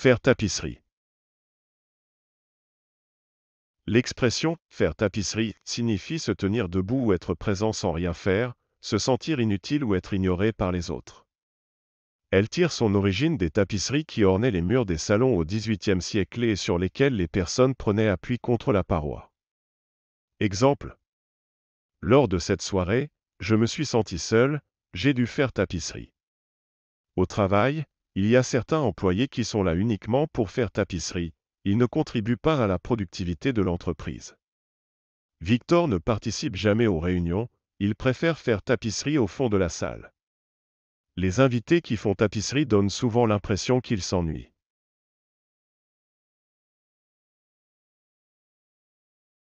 Faire tapisserie. L'expression faire tapisserie signifie se tenir debout ou être présent sans rien faire, se sentir inutile ou être ignoré par les autres. Elle tire son origine des tapisseries qui ornaient les murs des salons au XVIIIe siècle et sur lesquelles les personnes prenaient appui contre la paroi. Exemple. Lors de cette soirée, je me suis senti seul, j'ai dû faire tapisserie. Au travail, il y a certains employés qui sont là uniquement pour faire tapisserie, ils ne contribuent pas à la productivité de l'entreprise. Victor ne participe jamais aux réunions, il préfère faire tapisserie au fond de la salle. Les invités qui font tapisserie donnent souvent l'impression qu'ils s'ennuient.